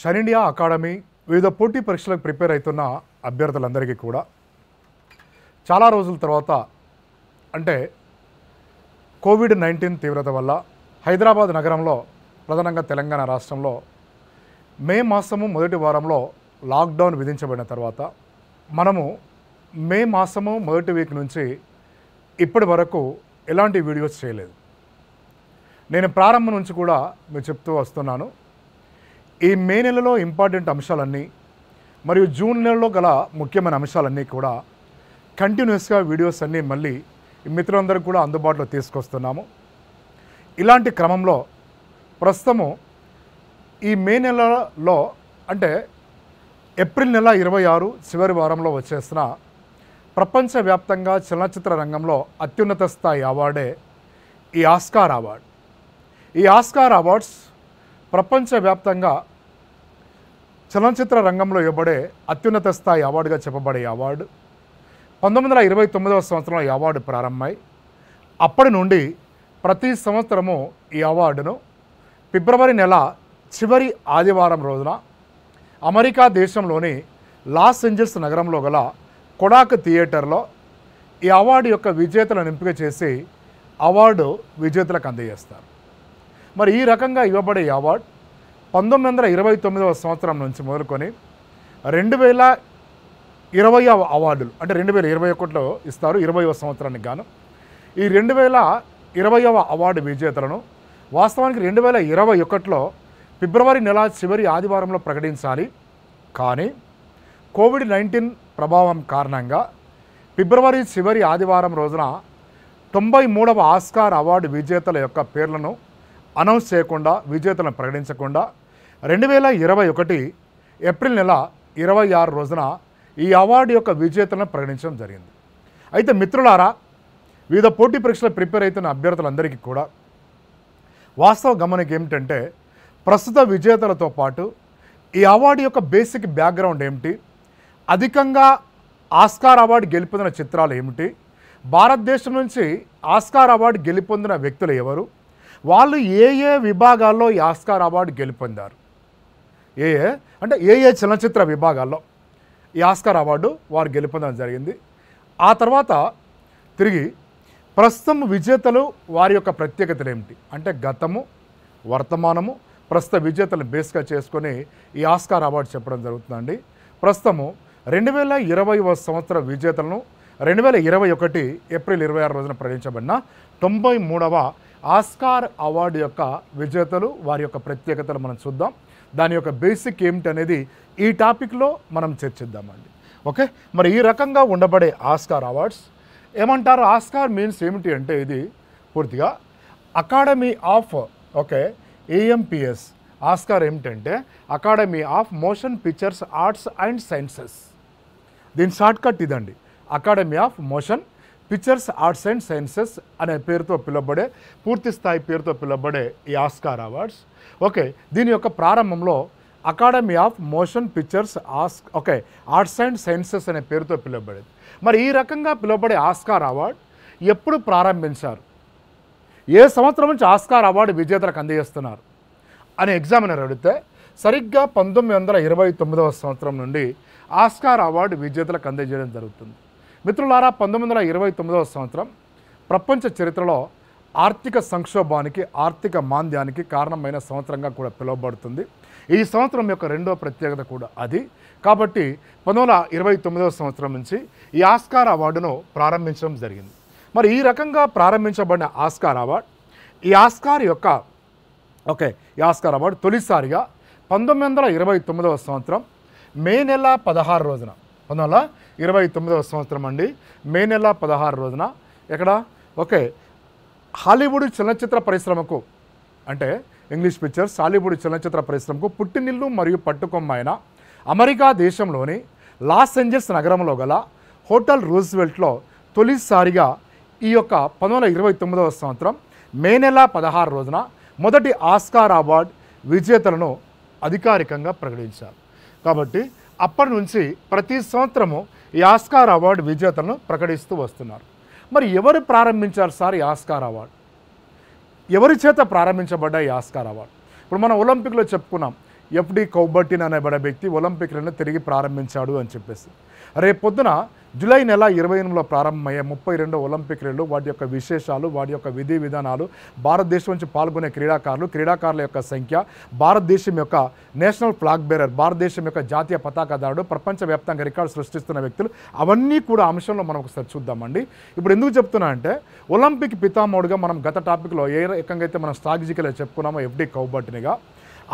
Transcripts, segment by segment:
షనిండియా academy వివిధ పోటీ పరీక్షలకు ప్రిపేర్ అవుతున్న అభ్యర్థులందరికీ కూడా చాలా రోజుల తర్వాత అంటే కోవిడ్ నైన్టీన్ తీవ్రత వల్ల హైదరాబాద్ నగరంలో ప్రధానంగా తెలంగాణ రాష్ట్రంలో మే మాసము మొదటి వారంలో లాక్డౌన్ విధించబడిన తర్వాత మనము మే మాసము మొదటి వీక్ నుంచి ఇప్పటి వరకు ఎలాంటి వీడియోస్ చేయలేదు నేను ప్రారంభం నుంచి కూడా మీరు చెప్తూ వస్తున్నాను ఈ మే నెలలో ఇంపార్టెంట్ అంశాలన్నీ మరియు జూన్ నెలలో గల ముఖ్యమైన అంశాలన్నీ కూడా కంటిన్యూస్గా వీడియోస్ అన్నీ మళ్ళీ మిత్రులందరూ కూడా అందుబాటులో తీసుకొస్తున్నాము ఇలాంటి క్రమంలో ప్రస్తుతము ఈ మే నెలలో అంటే ఏప్రిల్ నెల ఇరవై ఆరు చివరి వారంలో వచ్చేసిన ప్రపంచవ్యాప్తంగా చలనచిత్ర రంగంలో అత్యున్నత స్థాయి అవార్డే ఈ ఆస్కార్ అవార్డ్ ఈ ఆస్కార్ అవార్డ్స్ ప్రపంచవ్యాప్తంగా చలనచిత్ర రంగంలో ఇవ్వబడే అత్యున్నత స్థాయి అవార్డుగా చెప్పబడే అవార్డు పంతొమ్మిది వందల ఇరవై తొమ్మిదవ సంవత్సరంలో ఈ అవార్డు ప్రారంభమై అప్పటి నుండి ప్రతి సంవత్సరము ఈ అవార్డును ఫిబ్రవరి నెల చివరి ఆదివారం రోజున అమెరికా దేశంలోని లాస్ ఏంజల్స్ నగరంలో గల కొడాక్ థియేటర్లో ఈ అవార్డు యొక్క విజేతలను ఎంపిక చేసి అవార్డు విజేతలకు అందజేస్తారు మరి ఈ రకంగా ఇవ్వబడే అవార్డు పంతొమ్మిది వందల ఇరవై తొమ్మిదవ సంవత్సరం నుంచి మొదలుకొని రెండు వేల ఇరవై అవార్డులు అంటే రెండు వేల ఇరవై ఒకటిలో ఇస్తారు ఇరవైవ సంవత్సరానికి గాను ఈ రెండు వేల ఇరవైవ అవార్డు విజేతలను వాస్తవానికి రెండు వేల ఇరవై ఒకటిలో ఫిబ్రవరి నెల చివరి ఆదివారంలో ప్రకటించాలి కానీ కోవిడ్ నైన్టీన్ ప్రభావం కారణంగా ఫిబ్రవరి చివరి ఆదివారం రోజున తొంభై మూడవ ఆస్కార్ అవార్డు విజేతల యొక్క పేర్లను అనౌన్స్ చేయకుండా విజేతలను ప్రకటించకుండా రెండు వేల ఇరవై ఒకటి ఏప్రిల్ నెల ఇరవై ఆరు రోజున ఈ అవార్డు యొక్క విజేతలను ప్రకటించడం జరిగింది అయితే మిత్రులారా వివిధ పోటీ పరీక్షలు ప్రిపేర్ అవుతున్న అభ్యర్థులందరికీ కూడా వాస్తవ గమనిక ఏమిటంటే ప్రస్తుత విజేతలతో పాటు ఈ అవార్డు యొక్క బేసిక్ బ్యాక్గ్రౌండ్ ఏమిటి అధికంగా ఆస్కార్ అవార్డు గెలుపొందిన చిత్రాలు ఏమిటి భారతదేశం నుంచి ఆస్కార్ అవార్డు గెలుపొందిన వ్యక్తులు ఎవరు వాళ్ళు ఏ ఏ విభాగాల్లో ఈ ఆస్కార్ అవార్డు గెలుపొందారు ఏ ఏ అంటే ఏ ఏ చలనచిత్ర విభాగాల్లో ఈ ఆస్కార్ అవార్డు వారు గెలుపొందడం జరిగింది ఆ తర్వాత తిరిగి ప్రస్తుతం విజేతలు వారి యొక్క ప్రత్యేకతలు ఏమిటి అంటే గతము వర్తమానము ప్రస్తుత విజేతలను బేస్గా చేసుకొని ఈ ఆస్కార్ అవార్డు చెప్పడం జరుగుతుందండి ప్రస్తుతము రెండు వేల ఇరవై సంవత్సర విజేతలను రెండు వేల ఇరవై ఒకటి ఏప్రిల్ ఇరవై ఆరు రోజున ప్రకటించబడిన తొంభై మూడవ ఆస్కార్ అవార్డు యొక్క విజేతలు వారి యొక్క ప్రత్యేకతలు మనం చూద్దాం దాని యొక్క బేసిక్ ఏమిటనేది ఈ టాపిక్లో మనం చర్చిద్దామండి ఓకే మరి ఈ రకంగా ఉండబడే ఆస్కార్ అవార్డ్స్ ఏమంటారు ఆస్కార్ మీన్స్ ఏమిటి అంటే ఇది పూర్తిగా academy of okay AMPS Oscar ఏమిటంటే academy of motion pictures arts and sciences దీని షార్ట్కట్ ఇదండి academy of motion pictures arts and sciences అనే పేరుతో పిలువబడే పూర్తి స్థాయి పేరుతో పిలువబడే ఈ ఆస్కార్ అవార్డ్స్ ఓకే దీని యొక్క ప్రారంభంలో అకాడమీ ఆఫ్ మోషన్ పిక్చర్స్ ఆస్ ఓకే ఆర్ట్స్ అండ్ సైన్సెస్ అనే పేరుతో పిలువబడేది మరి ఈ రకంగా పిలువబడే ఆస్కార్ అవార్డ్ ఎప్పుడు ప్రారంభించారు ఏ సంవత్సరం నుంచి ఆస్కార్ అవార్డు విజేతలకు అందజేస్తున్నారు అని ఎగ్జామినర్ అడిగితే సరిగ్గా పంతొమ్మిది వందల ఇరవై తొమ్మిదవ సంవత్సరం నుండి ఆస్కార్ అవార్డు విజేతలకు అందజేయడం జరుగుతుంది మిత్రులారా పంతొమ్మిది వందల ఇరవై తొమ్మిదవ సంవత్సరం ప్రపంచ చరిత్రలో ఆర్థిక సంక్షోభానికి ఆర్థిక మాంద్యానికి కారణమైన సంవత్సరంగా కూడా పిలువబడుతుంది ఈ సంవత్సరం యొక్క రెండో ప్రత్యేకత కూడా అది కాబట్టి పంతొమ్మిది ఇరవై తొమ్మిదవ సంవత్సరం నుంచి ఈ ఆస్కార్ అవార్డును ప్రారంభించడం జరిగింది మరి ఈ రకంగా ప్రారంభించబడిన ఆస్కార్ అవార్డ్ ఈ ఆస్కార్ యొక్క ఓకే ఈ ఆస్కార్ అవార్డు తొలిసారిగా పంతొమ్మిది వందల ఇరవై తొమ్మిదవ సంవత్సరం మే నెల పదహారు రోజున పంతొమ్మిది ఇరవై తొమ్మిదవ సంవత్సరం అండి మే నెల పదహారు రోజున ఇక్కడ ఓకే హాలీవుడ్ చలనచిత్ర పరిశ్రమకు అంటే ఇంగ్లీష్ పిక్చర్స్ హాలీవుడ్ చలనచిత్ర పరిశ్రమకు పుట్టినిల్లు మరియు పట్టుకొమ్మైన అమెరికా దేశంలోని లాస్ ఏంజల్స్ నగరంలో గల హోటల్ రూజ్వెల్ట్లో తొలిసారిగా ఈ యొక్క పంతొమ్మిది వందల ఇరవై తొమ్మిదవ సంవత్సరం మే నెల పదహారు రోజున మొదటి ఆస్కార్ అవార్డ్ విజేతలను అధికారికంగా ప్రకటించారు కాబట్టి అప్పటి నుంచి ప్రతి సంవత్సరము ఈ ఆస్కార్ అవార్డు విజేతలను ప్రకటిస్తూ వస్తున్నారు మరి ఎవరు ప్రారంభించారు సార్ ఈ ఆస్కార్ అవార్డు ఎవరి చేత ప్రారంభించబడ్డ ఈ ఆస్కార్ అవార్డు ఇప్పుడు మనం ఒలింపిక్లో చెప్పుకున్నాం ఎఫ్డి కౌబర్టిన్ అనేబడే వ్యక్తి ఒలింపిక్లను తిరిగి ప్రారంభించాడు అని చెప్పేసి రేపు పొద్దున జూలై నెల ఇరవై ఎనిమిదిలో ప్రారంభమయ్యే ముప్పై రెండు ఒలింపిక్ క్రీడలు వాటి యొక్క విశేషాలు వాటి యొక్క విధి విధానాలు భారతదేశం నుంచి పాల్గొనే క్రీడాకారులు క్రీడాకారుల యొక్క సంఖ్య భారతదేశం యొక్క నేషనల్ ఫ్లాగ్ బేరర్ భారతదేశం యొక్క జాతీయ పతాకదారుడు ప్రపంచవ్యాప్తంగా రికార్డు సృష్టిస్తున్న వ్యక్తులు అవన్నీ కూడా అంశంలో మనం ఒకసారి చూద్దామండి ఇప్పుడు ఎందుకు చెప్తున్నా అంటే ఒలింపిక్ పితామౌడిగా మనం గత టాపిక్లో ఏ రకంగా అయితే మనం స్ట్రాటజికల్గా చెప్పుకున్నామో ఎఫ్డి కౌబట్నిగా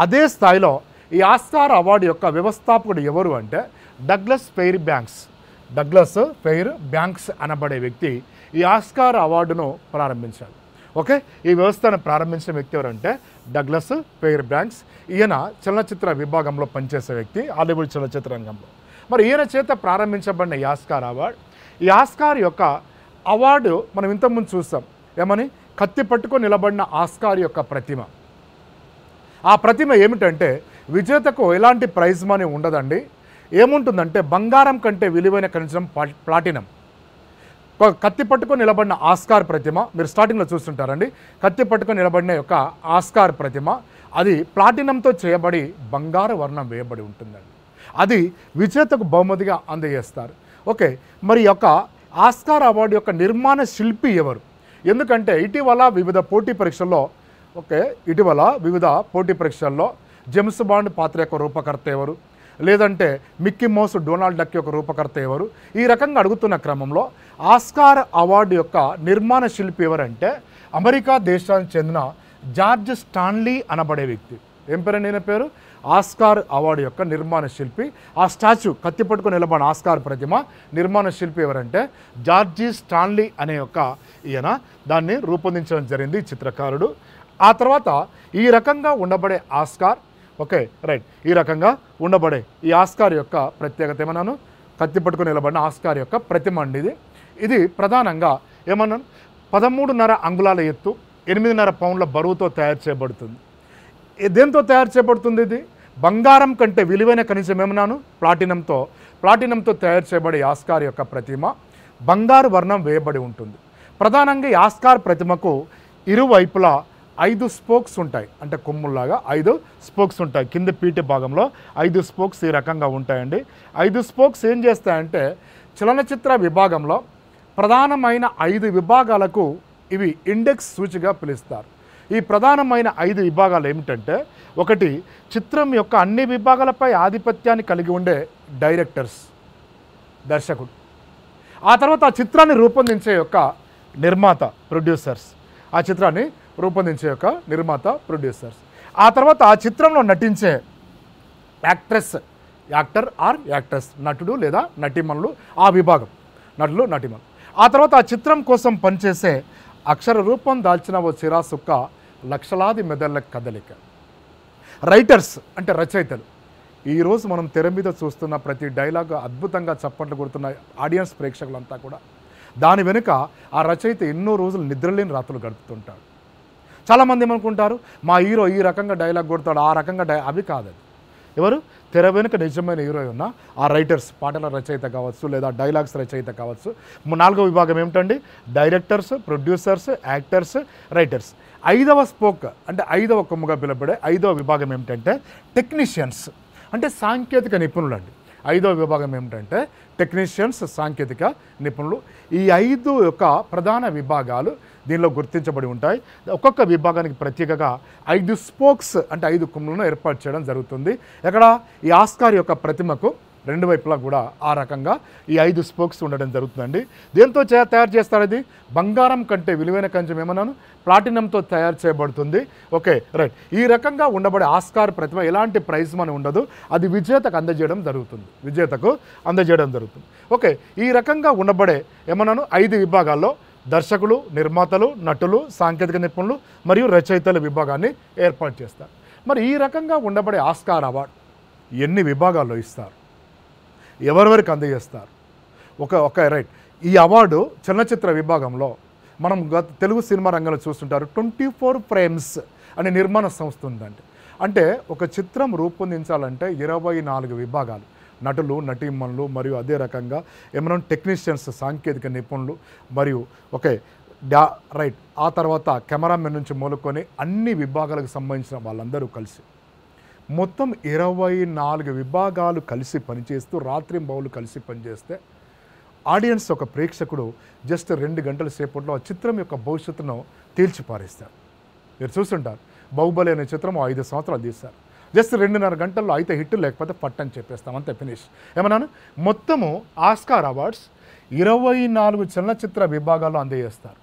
అదే స్థాయిలో ఈ ఆస్కార్ అవార్డు యొక్క వ్యవస్థాపకుడు ఎవరు అంటే Douglas Fairbanks Douglas Fairbanks అనబడే వ్యక్తి ఈ ఆస్కార్ అవార్డును ప్రారంభించాడు ఓకే ఈ వ్యవస్థను ప్రారంభించిన వ్యక్తి ఎవరంటే డగ్లస్ ఫెయిర్ బ్యాంక్స్ ఈయన చలనచిత్ర విభాగంలో పనిచేసే వ్యక్తి హాలీవుడ్ చలనచిత్ర రంగంలో మరి ఈయన చేత ప్రారంభించబడిన యాస్కార్ అవార్డు ఈ ఆస్కార్ యొక్క అవార్డు మనం ఇంతకుముందు చూస్తాం ఏమని కత్తి పట్టుకొని నిలబడిన ఆస్కార్ యొక్క ప్రతిమ ఆ ప్రతిమ ఏమిటంటే విజేతకు ఎలాంటి ప్రైజ్ మనీ ఉండదండి ఏముంటుందంటే బంగారం కంటే విలువైన ఖనిజం ప్లాటినం కత్తి పట్టుకొని నిలబడిన ఆస్కార్ ప్రతిమ మీరు స్టార్టింగ్లో చూస్తుంటారండి కత్తి పట్టుకొని నిలబడిన యొక్క ఆస్కార్ ప్రతిమ అది ప్లాటినంతో చేయబడి బంగారు వర్ణం వేయబడి ఉంటుందండి అది విజేతకు బహుమతిగా అందజేస్తారు ఓకే మరి యొక్క ఆస్కార్ అవార్డు యొక్క నిర్మాణ శిల్పి ఎవరు ఎందుకంటే ఇటీవల వివిధ పోటీ పరీక్షల్లో ఓకే ఇటీవల వివిధ పోటీ పరీక్షల్లో జెమ్స్ బాండ్ పాత్ర యొక్క రూపకర్త ఎవరు లేదంటే మిక్కీ మోస్ డొనాల్డ్ డక్ యొక్క రూపకర్త ఎవరు ఈ రకంగా అడుగుతున్న క్రమంలో ఆస్కార్ అవార్డు యొక్క నిర్మాణ శిల్పి ఎవరంటే అమెరికా దేశానికి చెందిన జార్జ్ స్టాన్లీ అనబడే వ్యక్తి ఏం పేరు నేను పేరు ఆస్కార్ అవార్డు యొక్క నిర్మాణ శిల్పి ఆ స్టాచ్యూ కత్తి పట్టుకుని నిలబడిన ఆస్కార్ ప్రతిమ నిర్మాణ శిల్పి ఎవరంటే జార్జి స్టాన్లీ అనే యొక్క ఈయన దాన్ని రూపొందించడం జరిగింది చిత్రకారుడు ఆ తర్వాత ఈ రకంగా ఉండబడే ఆస్కార్ ఓకే రైట్ ఈ రకంగా ఉండబడే ఈ ఆస్కార్ యొక్క ప్రత్యేకత ఏమన్నాను కత్తి పట్టుకుని నిలబడిన ఆస్కార్ యొక్క ప్రతిమ అండి ఇది ఇది ప్రధానంగా ఏమన్నాను పదమూడున్నర అంగుళాల ఎత్తు ఎనిమిదిన్నర పౌండ్ల బరువుతో తయారు చేయబడుతుంది దేంతో తయారు చేయబడుతుంది ఇది బంగారం కంటే విలువైన కనీసం ఏమన్నాను ప్లాటినంతో ప్లాటినంతో తయారు చేయబడే ఆస్కార్ యొక్క ప్రతిమ బంగారు వర్ణం వేయబడి ఉంటుంది ప్రధానంగా ఈ ఆస్కార్ ప్రతిమకు ఇరువైపులా ఐదు స్పోక్స్ ఉంటాయి అంటే కొమ్ముల్లాగా ఐదు స్పోక్స్ ఉంటాయి కింద పీటి భాగంలో ఐదు స్పోక్స్ ఈ రకంగా ఉంటాయండి ఐదు స్పోక్స్ ఏం చేస్తాయంటే చలనచిత్ర విభాగంలో ప్రధానమైన ఐదు విభాగాలకు ఇవి ఇండెక్స్ సూచిగా పిలుస్తారు ఈ ప్రధానమైన ఐదు విభాగాలు ఏమిటంటే ఒకటి చిత్రం యొక్క అన్ని విభాగాలపై ఆధిపత్యాన్ని కలిగి ఉండే డైరెక్టర్స్ దర్శకుడు ఆ తర్వాత ఆ చిత్రాన్ని రూపొందించే యొక్క నిర్మాత ప్రొడ్యూసర్స్ ఆ చిత్రాన్ని రూపొందించే యొక్క నిర్మాత ప్రొడ్యూసర్స్ ఆ తర్వాత ఆ చిత్రంలో నటించే యాక్ట్రెస్ యాక్టర్ ఆర్ యాక్ట్రెస్ నటుడు లేదా నటిమనులు ఆ విభాగం నటులు నటిమనులు ఆ తర్వాత ఆ చిత్రం కోసం పనిచేసే అక్షర రూపం దాల్చిన ఓ చిరాసుక్క లక్షలాది మెదళ్ళ కదలిక రైటర్స్ అంటే రచయితలు ఈరోజు మనం తెర మీద చూస్తున్న ప్రతి డైలాగ్ అద్భుతంగా చప్పట్లు కొడుతున్న ఆడియన్స్ ప్రేక్షకులంతా కూడా దాని వెనుక ఆ రచయిత ఎన్నో రోజులు నిద్రలేని రాత్రులు గడుపుతుంటాడు చాలామంది ఏమనుకుంటారు మా హీరో ఈ రకంగా డైలాగ్ కొడతాడు ఆ రకంగా డై అవి కాదు ఎవరు తెర వెనుక నిజమైన హీరో ఉన్న ఆ రైటర్స్ పాటల రచయిత కావచ్చు లేదా డైలాగ్స్ రచయిత కావచ్చు నాలుగో విభాగం ఏమిటండి డైరెక్టర్స్ ప్రొడ్యూసర్స్ యాక్టర్స్ రైటర్స్ ఐదవ స్పోక్ అంటే ఐదవ కొమ్ముగా పిలబడే ఐదవ విభాగం ఏమిటంటే టెక్నీషియన్స్ అంటే సాంకేతిక నిపుణులు అండి ఐదవ విభాగం ఏమిటంటే టెక్నీషియన్స్ సాంకేతిక నిపుణులు ఈ ఐదు యొక్క ప్రధాన విభాగాలు దీనిలో గుర్తించబడి ఉంటాయి ఒక్కొక్క విభాగానికి ప్రత్యేకగా ఐదు స్పోక్స్ అంటే ఐదు కుమ్ములను ఏర్పాటు చేయడం జరుగుతుంది ఇక్కడ ఈ ఆస్కార్ యొక్క ప్రతిమకు రెండు వైపులా కూడా ఆ రకంగా ఈ ఐదు స్పోక్స్ ఉండడం జరుగుతుందండి దీంతో తయారు చేస్తారు ఇది బంగారం కంటే విలువైన కంచెం ఏమన్నాను ప్లాటినంతో తయారు చేయబడుతుంది ఓకే రైట్ ఈ రకంగా ఉండబడే ఆస్కార్ ప్రతిమ ఎలాంటి ప్రైజ్ మనం ఉండదు అది విజేతకు అందజేయడం జరుగుతుంది విజేతకు అందజేయడం జరుగుతుంది ఓకే ఈ రకంగా ఉండబడే ఏమన్నాను ఐదు విభాగాల్లో దర్శకులు నిర్మాతలు నటులు సాంకేతిక నిపుణులు మరియు రచయితల విభాగాన్ని ఏర్పాటు చేస్తారు మరి ఈ రకంగా ఉండబడే ఆస్కార్ అవార్డు ఎన్ని విభాగాల్లో ఇస్తారు ఎవరెవరికి అందజేస్తారు ఒక ఒక రైట్ ఈ అవార్డు చలనచిత్ర విభాగంలో మనం గత తెలుగు సినిమా రంగంలో చూస్తుంటారు ట్వంటీ ఫోర్ ఫ్రేమ్స్ అనే నిర్మాణ సంస్థ ఉందండి అంటే ఒక చిత్రం రూపొందించాలంటే ఇరవై నాలుగు విభాగాలు నటులు నటీమణులు మరియు అదే రకంగా ఏమైనా టెక్నీషియన్స్ సాంకేతిక నిపుణులు మరియు ఒకే డా రైట్ ఆ తర్వాత కెమెరామెన్ నుంచి మొదలుకొని అన్ని విభాగాలకు సంబంధించిన వాళ్ళందరూ కలిసి మొత్తం ఇరవై నాలుగు విభాగాలు కలిసి పనిచేస్తూ బౌలు కలిసి పనిచేస్తే ఆడియన్స్ ఒక ప్రేక్షకుడు జస్ట్ రెండు గంటల సేపట్లో ఆ చిత్రం యొక్క భవిష్యత్తును తేల్చిపారేస్తాడు మీరు చూస్తుంటారు బాహుబలి అనే చిత్రం ఐదు సంవత్సరాలు తీశారు జస్ట్ రెండున్నర గంటల్లో అయితే హిట్ లేకపోతే పట్ అని చెప్పేస్తాం అంతే ఫినిష్ ఏమన్నాను మొత్తము ఆస్కార్ అవార్డ్స్ ఇరవై నాలుగు చలనచిత్ర విభాగాల్లో అందజేస్తారు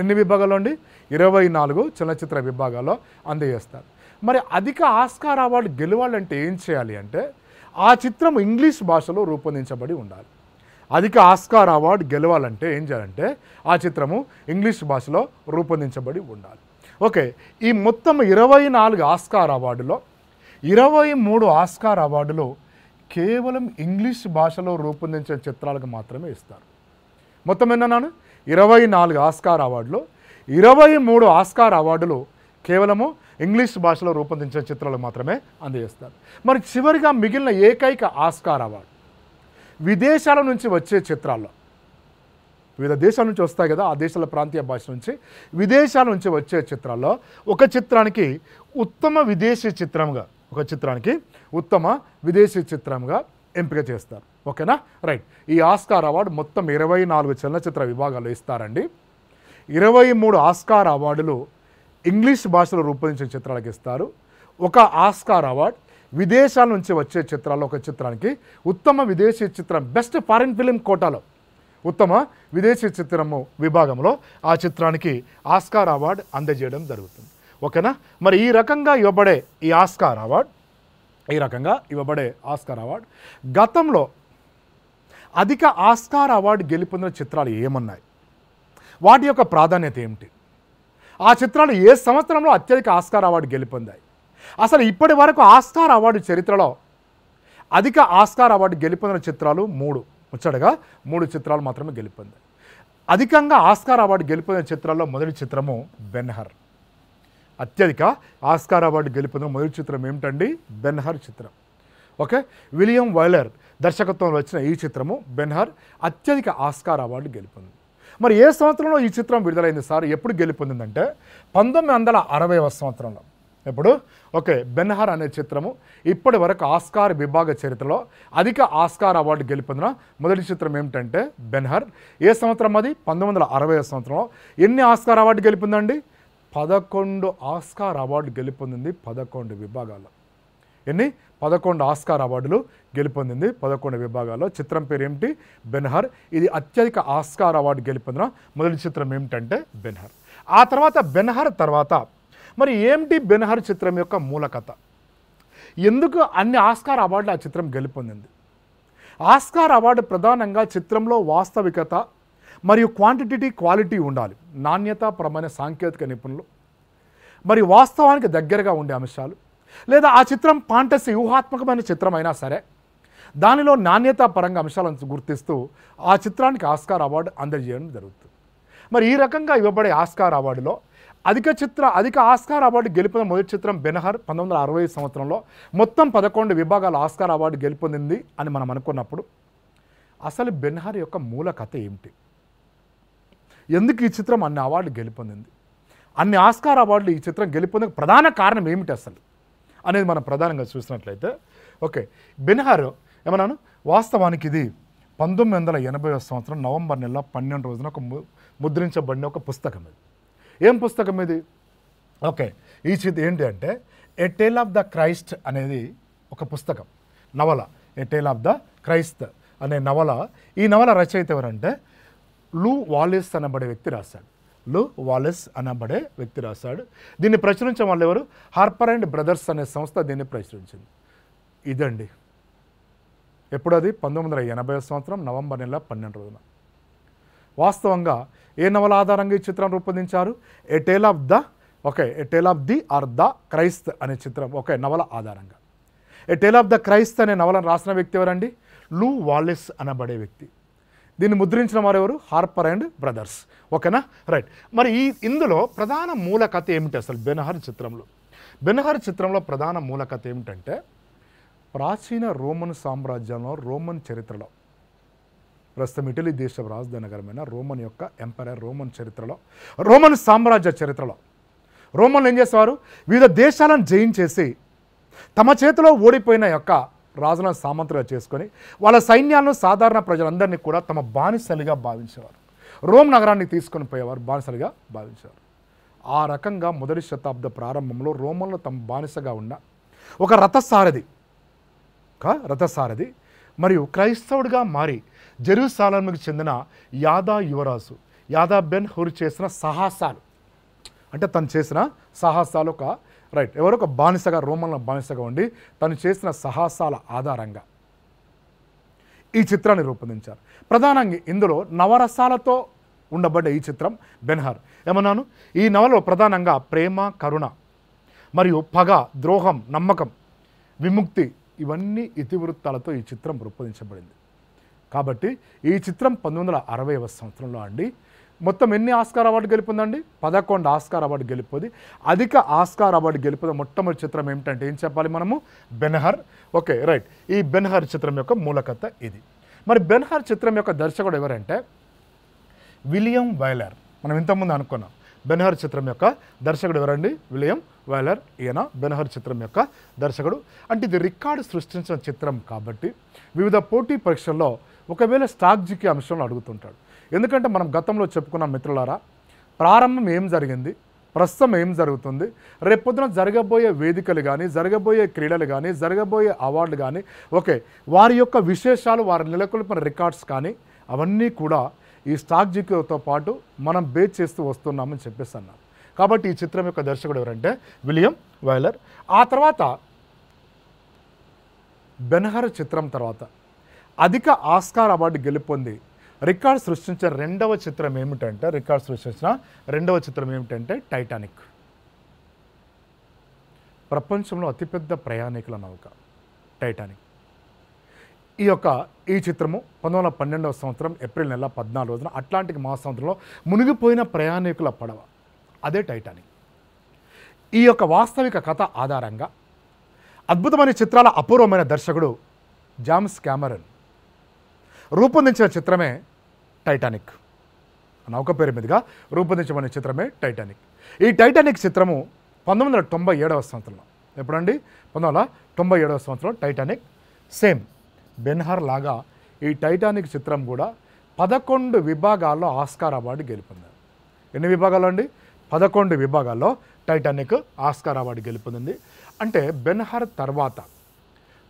ఎన్ని విభాగాల్లో అండి ఇరవై నాలుగు చలనచిత్ర విభాగాల్లో అందజేస్తారు మరి అధిక ఆస్కార్ అవార్డు గెలవాలంటే ఏం చేయాలి అంటే ఆ చిత్రం ఇంగ్లీష్ భాషలో రూపొందించబడి ఉండాలి అధిక ఆస్కార్ అవార్డు గెలవాలంటే ఏం చేయాలంటే ఆ చిత్రము ఇంగ్లీష్ భాషలో రూపొందించబడి ఉండాలి ఓకే ఈ మొత్తం ఇరవై నాలుగు ఆస్కార్ అవార్డులో ఇరవై మూడు ఆస్కార్ అవార్డులు కేవలం ఇంగ్లీష్ భాషలో రూపొందించిన చిత్రాలకు మాత్రమే ఇస్తారు మొత్తం ఎన్నాను ఇరవై నాలుగు ఆస్కార్ అవార్డులు ఇరవై మూడు ఆస్కార్ అవార్డులు కేవలము ఇంగ్లీష్ భాషలో రూపొందించిన చిత్రాలు మాత్రమే అందజేస్తారు మరి చివరిగా మిగిలిన ఏకైక ఆస్కార్ అవార్డు విదేశాల నుంచి వచ్చే చిత్రాల్లో వివిధ దేశాల నుంచి వస్తాయి కదా ఆ దేశాల ప్రాంతీయ భాష నుంచి విదేశాల నుంచి వచ్చే చిత్రాల్లో ఒక చిత్రానికి ఉత్తమ విదేశీ చిత్రంగా ఒక చిత్రానికి ఉత్తమ విదేశీ చిత్రంగా ఎంపిక చేస్తారు ఓకేనా రైట్ ఈ ఆస్కార్ అవార్డు మొత్తం ఇరవై నాలుగు చలనచిత్ర విభాగాలు ఇస్తారండి ఇరవై మూడు ఆస్కార్ అవార్డులు ఇంగ్లీష్ భాషలో రూపొందించిన చిత్రాలకు ఇస్తారు ఒక ఆస్కార్ అవార్డు విదేశాల నుంచి వచ్చే చిత్రాల్లో ఒక చిత్రానికి ఉత్తమ విదేశీ చిత్రం బెస్ట్ ఫారిన్ ఫిలిం కోటాలో ఉత్తమ విదేశీ చిత్రము విభాగంలో ఆ చిత్రానికి ఆస్కార్ అవార్డు అందజేయడం జరుగుతుంది ఓకేనా మరి ఈ రకంగా ఇవ్వబడే ఈ ఆస్కార్ అవార్డ్ ఈ రకంగా ఇవ్వబడే ఆస్కార్ అవార్డ్ గతంలో అధిక ఆస్కార్ అవార్డు గెలుపొందిన చిత్రాలు ఏమున్నాయి వాటి యొక్క ప్రాధాన్యత ఏమిటి ఆ చిత్రాలు ఏ సంవత్సరంలో అత్యధిక ఆస్కార్ అవార్డు గెలుపొందాయి అసలు ఇప్పటి వరకు ఆస్కార్ అవార్డు చరిత్రలో అధిక ఆస్కార్ అవార్డు గెలుపొందిన చిత్రాలు మూడు ముచ్చటగా మూడు చిత్రాలు మాత్రమే గెలుపొందాయి అధికంగా ఆస్కార్ అవార్డు గెలుపొందిన చిత్రాల్లో మొదటి చిత్రము బెన్హర్ అత్యధిక ఆస్కార్ అవార్డు గెలుపున మొదటి చిత్రం ఏమిటండి బెన్హర్ చిత్రం ఓకే విలియం వైలర్ దర్శకత్వంలో వచ్చిన ఈ చిత్రము బెన్హర్ అత్యధిక ఆస్కార్ అవార్డు గెలుపొంది మరి ఏ సంవత్సరంలో ఈ చిత్రం విడుదలైంది సార్ ఎప్పుడు గెలుపొందిందంటే పంతొమ్మిది వందల అరవైవ సంవత్సరంలో ఇప్పుడు ఓకే బెన్హార్ అనే చిత్రము ఇప్పటి వరకు ఆస్కార్ విభాగ చరిత్రలో అధిక ఆస్కార్ అవార్డు గెలుపొందిన మొదటి చిత్రం ఏమిటంటే బెన్హర్ ఏ సంవత్సరం అది పంతొమ్మిది వందల అరవై సంవత్సరంలో ఎన్ని ఆస్కార్ అవార్డు గెలుపొందండి పదకొండు ఆస్కార్ అవార్డు గెలుపొందింది పదకొండు విభాగాల్లో ఎన్ని పదకొండు ఆస్కార్ అవార్డులు గెలుపొందింది పదకొండు విభాగాల్లో చిత్రం పేరు ఏమిటి బెన్హర్ ఇది అత్యధిక ఆస్కార్ అవార్డు గెలుపొందిన మొదటి చిత్రం ఏమిటంటే బెన్హర్ ఆ తర్వాత బెన్హర్ తర్వాత మరి ఏమిటి బెన్హర్ చిత్రం యొక్క మూల కథ ఎందుకు అన్ని ఆస్కార్ అవార్డులు ఆ చిత్రం గెలుపొందింది ఆస్కార్ అవార్డు ప్రధానంగా చిత్రంలో వాస్తవికత మరియు క్వాంటిటీ క్వాలిటీ ఉండాలి ప్రమాణ సాంకేతిక నిపుణులు మరియు వాస్తవానికి దగ్గరగా ఉండే అంశాలు లేదా ఆ చిత్రం పాంటసి ఊహాత్మకమైన చిత్రం అయినా సరే దానిలో నాణ్యతా పరంగా అంశాలను గుర్తిస్తూ ఆ చిత్రానికి ఆస్కార్ అవార్డు అందజేయడం జరుగుతుంది మరి ఈ రకంగా ఇవ్వబడే ఆస్కార్ అవార్డులో అధిక చిత్ర అధిక ఆస్కార్ అవార్డు గెలుపొందిన మొదటి చిత్రం బెనహర్ పంతొమ్మిది వందల అరవై సంవత్సరంలో మొత్తం పదకొండు విభాగాల ఆస్కార్ అవార్డు గెలుపొందింది అని మనం అనుకున్నప్పుడు అసలు బెనహర్ యొక్క మూల కథ ఏమిటి ఎందుకు ఈ చిత్రం అన్ని అవార్డులు గెలుపొందింది అన్ని ఆస్కార్ అవార్డులు ఈ చిత్రం గెలుపొందక ప్రధాన కారణం ఏమిటి అసలు అనేది మనం ప్రధానంగా చూసినట్లయితే ఓకే బెనిహార్ ఏమన్నాను వాస్తవానికి ఇది పంతొమ్మిది వందల ఎనభై సంవత్సరం నవంబర్ నెల పన్నెండు రోజున ఒక ముద్రించబడిన ఒక పుస్తకం ఇది ఏం పుస్తకం ఇది ఓకే ఈ చిత్ ఏంటి అంటే a tale of the Christ అనేది ఒక పుస్తకం నవల a tale of the Christ అనే నవల ఈ నవల రచయిత ఎవరంటే లూ వాలెస్ అనబడే వ్యక్తి రాశాడు లూ వాలెస్ అనబడే వ్యక్తి రాశాడు దీన్ని ప్రచురించడం వాళ్ళు ఎవరు హార్పర్ అండ్ బ్రదర్స్ అనే సంస్థ దీన్ని ప్రచురించింది ఇదండి ఎప్పుడు అది పంతొమ్మిది వందల ఎనభై సంవత్సరం నవంబర్ నెల పన్నెండు రోజున వాస్తవంగా ఏ నవల ఆధారంగా ఈ చిత్రం రూపొందించారు a tale of the okay a tale of the or the Christ అనే చిత్రం ఓకే నవల ఆధారంగా a tale of the Christ అనే నవలను రాసిన వ్యక్తి ఎవరండి లూ వాలెస్ అనబడే వ్యక్తి దీన్ని ముద్రించిన ఎవరు హార్పర్ అండ్ బ్రదర్స్ ఓకేనా రైట్ మరి ఈ ఇందులో ప్రధాన మూల కథ ఏమిటి అసలు బెనహర్ చిత్రంలో బెనహర్ చిత్రంలో ప్రధాన మూల కథ ఏమిటంటే ప్రాచీన రోమన్ సామ్రాజ్యంలో రోమన్ చరిత్రలో ప్రస్తుతం ఇటలీ దేశ రాజధానగరమైన రోమన్ యొక్క ఎంపైర్ రోమన్ చరిత్రలో రోమన్ సామ్రాజ్య చరిత్రలో రోమన్లు ఏం చేసేవారు వివిధ దేశాలను జయించేసి తమ చేతిలో ఓడిపోయిన యొక్క రాజులను సామంతులుగా చేసుకొని వాళ్ళ సైన్యాలను సాధారణ ప్రజలందరినీ కూడా తమ బానిసలుగా భావించేవారు రోమ్ నగరాన్ని తీసుకొని పోయేవారు బానిసలుగా భావించేవారు ఆ రకంగా మొదటి శతాబ్ద ప్రారంభంలో రోమన్లు తమ బానిసగా ఉన్న ఒక రథసారథి రథసారథి మరియు క్రైస్తవుడిగా మారి జెరూసాలంకి చెందిన యాదా యువరాజు యాదా బెన్ హుర్ చేసిన సాహసాలు అంటే తను చేసిన సాహసాలు ఒక రైట్ ఎవరో ఒక బానిసగా రోమన్ల బానిసగా ఉండి తను చేసిన సాహసాల ఆధారంగా ఈ చిత్రాన్ని రూపొందించారు ప్రధానంగా ఇందులో నవరసాలతో ఉండబడ్డ ఈ చిత్రం బెన్హార్ ఏమన్నాను ఈ నవలో ప్రధానంగా ప్రేమ కరుణ మరియు పగ ద్రోహం నమ్మకం విముక్తి ఇవన్నీ ఇతివృత్తాలతో ఈ చిత్రం రూపొందించబడింది కాబట్టి ఈ చిత్రం పంతొమ్మిది వందల అరవైవ సంవత్సరంలో అండి మొత్తం ఎన్ని ఆస్కార్ అవార్డు గెలుపుందండి పదకొండు ఆస్కార్ అవార్డు గెలుపుది అధిక ఆస్కార్ అవార్డు గెలుపుది మొట్టమొదటి చిత్రం ఏమిటంటే ఏం చెప్పాలి మనము బెన్హర్ ఓకే రైట్ ఈ బెన్హర్ చిత్రం యొక్క మూలకథ ఇది మరి బెన్హర్ చిత్రం యొక్క దర్శకుడు ఎవరంటే విలియం వైలర్ మనం ఇంతకుముందు అనుకున్నాం బెన్హర్ చిత్రం యొక్క దర్శకుడు ఎవరండి విలియం వైలర్ ఈయన బెన్హర్ చిత్రం యొక్క దర్శకుడు అంటే ఇది రికార్డు సృష్టించిన చిత్రం కాబట్టి వివిధ పోటీ పరీక్షల్లో ఒకవేళ స్టాగ్జికి అంశంలో అడుగుతుంటాడు ఎందుకంటే మనం గతంలో చెప్పుకున్న మిత్రులారా ప్రారంభం ఏం జరిగింది ప్రస్తుతం ఏం జరుగుతుంది రేపొద్దున జరగబోయే వేదికలు కానీ జరగబోయే క్రీడలు కానీ జరగబోయే అవార్డులు కానీ ఓకే వారి యొక్క విశేషాలు వారి నెలకొల్పిన రికార్డ్స్ కానీ అవన్నీ కూడా ఈ స్టాక్ జీకోతో పాటు మనం బేస్ చేస్తూ వస్తున్నామని చెప్పేసి అన్నారు కాబట్టి ఈ చిత్రం యొక్క దర్శకుడు ఎవరంటే విలియం వైలర్ ఆ తర్వాత బెనహర్ చిత్రం తర్వాత అధిక ఆస్కార్ అవార్డు గెలుపొంది రికార్డ్ సృష్టించిన రెండవ చిత్రం ఏమిటంటే రికార్డ్ సృష్టించిన రెండవ చిత్రం ఏమిటంటే టైటానిక్ ప్రపంచంలో అతిపెద్ద ప్రయాణికుల నౌక టైటానిక్ ఈ యొక్క ఈ చిత్రము పంతొమ్మిది వందల పన్నెండవ సంవత్సరం ఏప్రిల్ నెల పద్నాలుగు రోజున అట్లాంటిక్ మహాసముద్రంలో మునిగిపోయిన ప్రయాణికుల పడవ అదే టైటానిక్ ఈ యొక్క వాస్తవిక కథ ఆధారంగా అద్భుతమైన చిత్రాల అపూర్వమైన దర్శకుడు జామ్స్ క్యామరన్ రూపొందించిన చిత్రమే టైటానిక్ నౌక పేరు మీదుగా రూపొందించబడిన చిత్రమే టైటానిక్ ఈ టైటానిక్ చిత్రము పంతొమ్మిది వందల తొంభై ఏడవ సంవత్సరంలో ఎప్పుడండి పంతొమ్మిది వందల తొంభై ఏడవ సంవత్సరంలో టైటానిక్ సేమ్ బెన్హార్ లాగా ఈ టైటానిక్ చిత్రం కూడా పదకొండు విభాగాల్లో ఆస్కార్ అవార్డు గెలుపొంది ఎన్ని విభాగాలు అండి పదకొండు విభాగాల్లో టైటానిక్ ఆస్కార్ అవార్డు గెలుపొందింది అంటే బెన్హార్ తర్వాత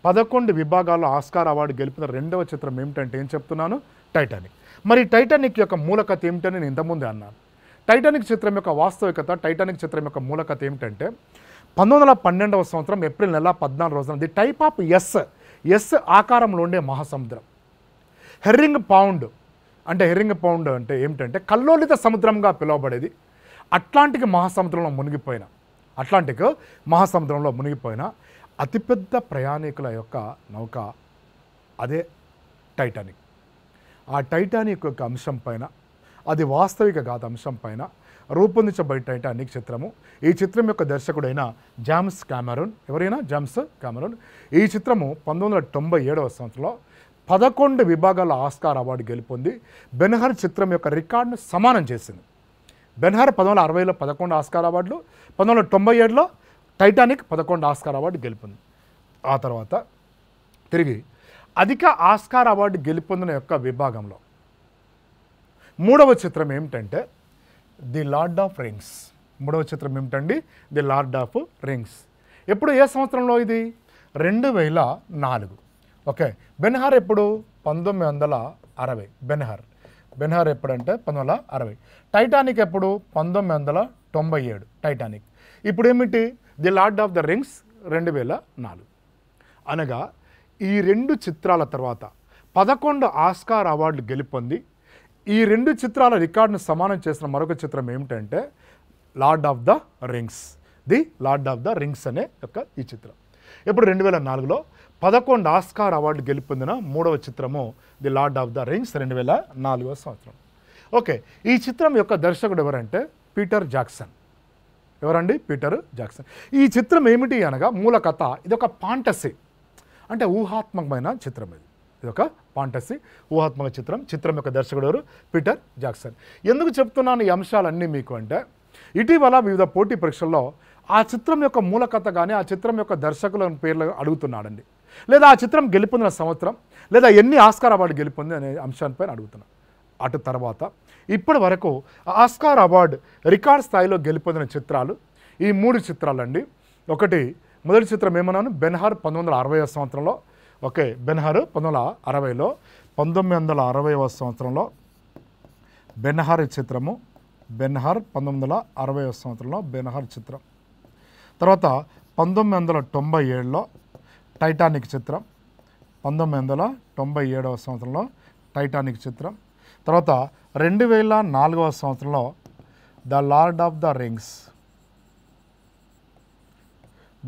పదకొండు విభాగాల్లో ఆస్కార్ అవార్డు గెలుపున రెండవ చిత్రం ఏమిటంటే ఏం చెప్తున్నాను టైటానిక్ మరి టైటానిక్ యొక్క మూలకథ ఏమిటని నేను ఇంతకుముందే అన్నాను టైటానిక్ చిత్రం యొక్క వాస్తవికత టైటానిక్ చిత్రం యొక్క మూలకథ ఏమిటంటే పంతొమ్మిది వందల పన్నెండవ సంవత్సరం ఏప్రిల్ నెల పద్నాలుగు రోజున the type of S S ఆకారంలో ఉండే మహాసముద్రం హెర్రింగ్ పౌండ్ అంటే హెర్రింగ్ పౌండ్ అంటే ఏమిటంటే కల్లోలిత సముద్రంగా పిలువబడేది అట్లాంటిక్ మహాసముద్రంలో మునిగిపోయిన అట్లాంటిక్ మహాసముద్రంలో మునిగిపోయిన అతిపెద్ద ప్రయాణికుల యొక్క నౌక అదే టైటానిక్ ఆ టైటానిక్ యొక్క అంశం పైన అది వాస్తవిక గాథ అంశం పైన రూపొందించబడి టైటానిక్ చిత్రము ఈ చిత్రం యొక్క దర్శకుడైన జామ్స్ క్యామరూన్ ఎవరైనా జామ్స్ క్యామరూన్ ఈ చిత్రము పంతొమ్మిది వందల తొంభై ఏడవ సంవత్సరంలో పదకొండు విభాగాల ఆస్కార్ అవార్డు గెలుపొంది బెన్హర్ చిత్రం యొక్క రికార్డును సమానం చేసింది బెన్హర్ పంతొమ్మిది వందల అరవైలో పదకొండు ఆస్కార్ అవార్డులు పంతొమ్మిది వందల తొంభై ఏడులో టైటానిక్ పదకొండు ఆస్కార్ అవార్డు గెలుపొంది ఆ తర్వాత తిరిగి అధిక ఆస్కార్ అవార్డు గెలుపొందిన యొక్క విభాగంలో మూడవ చిత్రం ఏమిటంటే ది లార్డ్ ఆఫ్ రింగ్స్ మూడవ చిత్రం ఏమిటండి ది లార్డ్ ఆఫ్ రింగ్స్ ఎప్పుడు ఏ సంవత్సరంలో ఇది రెండు వేల నాలుగు ఓకే బెన్హార్ ఎప్పుడు పంతొమ్మిది వందల అరవై బెన్హార్ బెన్హార్ ఎప్పుడంటే పంతొమ్మిది వందల అరవై టైటానిక్ ఎప్పుడు పంతొమ్మిది వందల తొంభై ఏడు టైటానిక్ ఇప్పుడు ఏమిటి the Lord of the Rings రెండు వేల నాలుగు అనగా ఈ రెండు చిత్రాల తర్వాత పదకొండు ఆస్కార్ అవార్డులు గెలుపొంది ఈ రెండు చిత్రాల రికార్డును సమానం చేసిన మరొక చిత్రం ఏమిటంటే Lord of the Rings the Lord of the Rings అనే యొక్క ఈ చిత్రం ఇప్పుడు రెండు వేల నాలుగులో పదకొండు ఆస్కార్ అవార్డు గెలుపొందిన మూడవ చిత్రము the Lord of the Rings రెండు వేల నాలుగవ సంవత్సరం ఓకే ఈ చిత్రం యొక్క దర్శకుడు ఎవరంటే పీటర్ జాక్సన్ ఎవరండి పీటర్ జాక్సన్ ఈ చిత్రం ఏమిటి అనగా మూల కథ ఇది ఒక పాంటసీ అంటే ఊహాత్మకమైన చిత్రం ఇది ఇది ఒక పాంటసీ ఊహాత్మక చిత్రం చిత్రం యొక్క దర్శకుడు ఎవరు పీటర్ జాక్సన్ ఎందుకు చెప్తున్నాను ఈ అంశాలన్నీ మీకు అంటే ఇటీవల వివిధ పోటీ పరీక్షల్లో ఆ చిత్రం యొక్క మూలకథ కానీ ఆ చిత్రం యొక్క దర్శకుల పేర్లు అడుగుతున్నాడండి లేదా ఆ చిత్రం గెలుపొందిన సంవత్సరం లేదా ఎన్ని ఆస్కార్ అవార్డు గెలుపొంది అనే అంశాన్ని అడుగుతున్నాను అటు తర్వాత ఇప్పటి వరకు ఆస్కార్ అవార్డు రికార్డ్ స్థాయిలో గెలుపొందిన చిత్రాలు ఈ మూడు చిత్రాలండి ఒకటి మొదటి చిత్రం ఏమన్నాను బెన్హార్ పంతొమ్మిది వందల సంవత్సరంలో ఓకే బెన్హార్ పంతొమ్మిది వందల అరవైలో పంతొమ్మిది వందల అరవైవ సంవత్సరంలో బెన్హార్ చిత్రము బెన్హార్ పంతొమ్మిది వందల సంవత్సరంలో బెన్హార్ చిత్రం తర్వాత పంతొమ్మిది వందల తొంభై ఏడులో టైటానిక్ చిత్రం పంతొమ్మిది వందల తొంభై ఏడవ సంవత్సరంలో టైటానిక్ చిత్రం తర్వాత రెండు వేల నాలుగవ సంవత్సరంలో the Lord of the Rings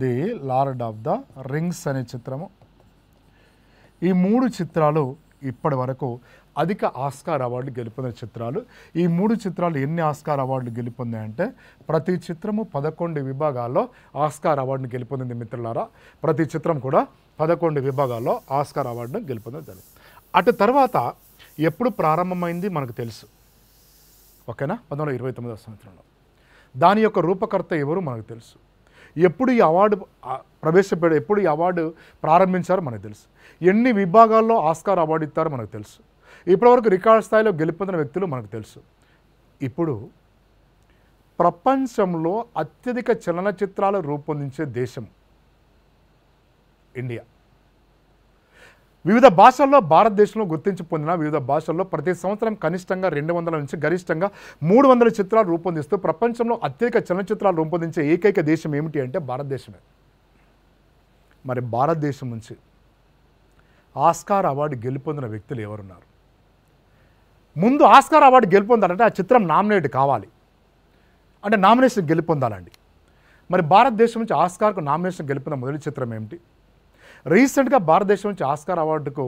the Lord of the Rings అనే చిత్రము ఈ మూడు చిత్రాలు ఇప్పటి వరకు అధిక ఆస్కార్ అవార్డులు గెలుపొందిన చిత్రాలు ఈ మూడు చిత్రాలు ఎన్ని ఆస్కార్ అవార్డులు గెలుపొందాయంటే ప్రతి చిత్రము పదకొండు విభాగాల్లో ఆస్కార్ అవార్డును గెలుపొందింది మిత్రులారా ప్రతి చిత్రం కూడా పదకొండు విభాగాల్లో ఆస్కార్ అవార్డును గెలుపొందడం అటు తర్వాత ఎప్పుడు ప్రారంభమైంది మనకు తెలుసు ఓకేనా పంతొమ్మిది ఇరవై తొమ్మిదవ సంవత్సరంలో దాని యొక్క రూపకర్త ఎవరు మనకు తెలుసు ఎప్పుడు ఈ అవార్డు ప్రవేశపెట్ట ఎప్పుడు ఈ అవార్డు ప్రారంభించారో మనకు తెలుసు ఎన్ని విభాగాల్లో ఆస్కార్ అవార్డు ఇస్తారో మనకు తెలుసు ఇప్పటివరకు రికార్డ్ స్థాయిలో గెలుపొందిన వ్యక్తులు మనకు తెలుసు ఇప్పుడు ప్రపంచంలో అత్యధిక చలనచిత్రాలు రూపొందించే దేశం ఇండియా వివిధ భాషల్లో భారతదేశంలో గుర్తింపు పొందిన వివిధ భాషల్లో ప్రతి సంవత్సరం కనిష్టంగా రెండు వందల నుంచి గరిష్టంగా మూడు వందల చిత్రాలు రూపొందిస్తూ ప్రపంచంలో అత్యధిక చలనచిత్రాలు రూపొందించే ఏకైక దేశం ఏమిటి అంటే భారతదేశమే మరి భారతదేశం నుంచి ఆస్కార్ అవార్డు గెలుపొందిన వ్యక్తులు ఎవరున్నారు ముందు ఆస్కార్ అవార్డు గెలుపొందాలంటే ఆ చిత్రం నామినేట్ కావాలి అంటే నామినేషన్ గెలుపొందాలండి మరి భారతదేశం నుంచి ఆస్కార్కు నామినేషన్ గెలిపిన మొదటి చిత్రం ఏమిటి రీసెంట్గా భారతదేశం నుంచి ఆస్కార్ అవార్డుకు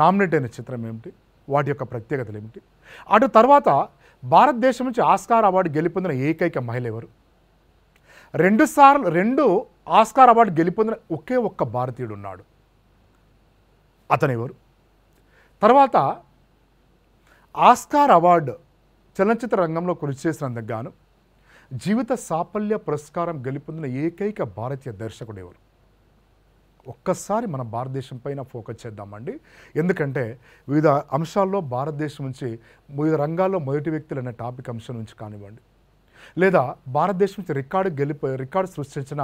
నామినేట్ అయిన చిత్రం ఏమిటి వాటి యొక్క ప్రత్యేకతలు ఏమిటి అటు తర్వాత భారతదేశం నుంచి ఆస్కార్ అవార్డు గెలుపొందిన ఏకైక మహిళ ఎవరు రెండుసార్లు రెండు ఆస్కార్ అవార్డు గెలుపొందిన ఒకే ఒక్క భారతీయుడు ఉన్నాడు అతనెవరు తర్వాత ఆస్కార్ అవార్డు చలనచిత్ర రంగంలో కృషి చేసినందుకు గాను జీవిత సాఫల్య పురస్కారం గెలుపొందిన ఏకైక భారతీయ దర్శకుడు ఎవరు ఒక్కసారి మన భారతదేశం పైన ఫోకస్ చేద్దామండి ఎందుకంటే వివిధ అంశాల్లో భారతదేశం నుంచి వివిధ రంగాల్లో మొదటి వ్యక్తులు అనే టాపిక్ అంశం నుంచి కానివ్వండి లేదా భారతదేశం నుంచి రికార్డు గెలిపో రికార్డు సృష్టించిన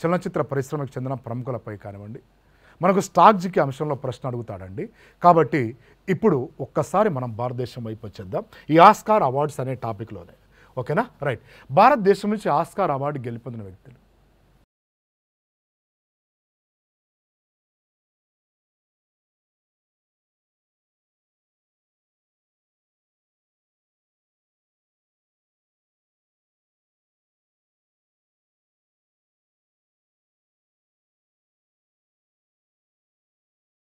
చలనచిత్ర పరిశ్రమకు చెందిన ప్రముఖులపై కానివ్వండి మనకు స్టాక్జికి అంశంలో ప్రశ్న అడుగుతాడండి కాబట్టి ఇప్పుడు ఒక్కసారి మనం భారతదేశం వైపు వచ్చేద్దాం ఈ ఆస్కార్ అవార్డ్స్ అనే టాపిక్లోనే ఓకేనా రైట్ భారతదేశం నుంచి ఆస్కార్ అవార్డు గెలిపొందిన వ్యక్తులు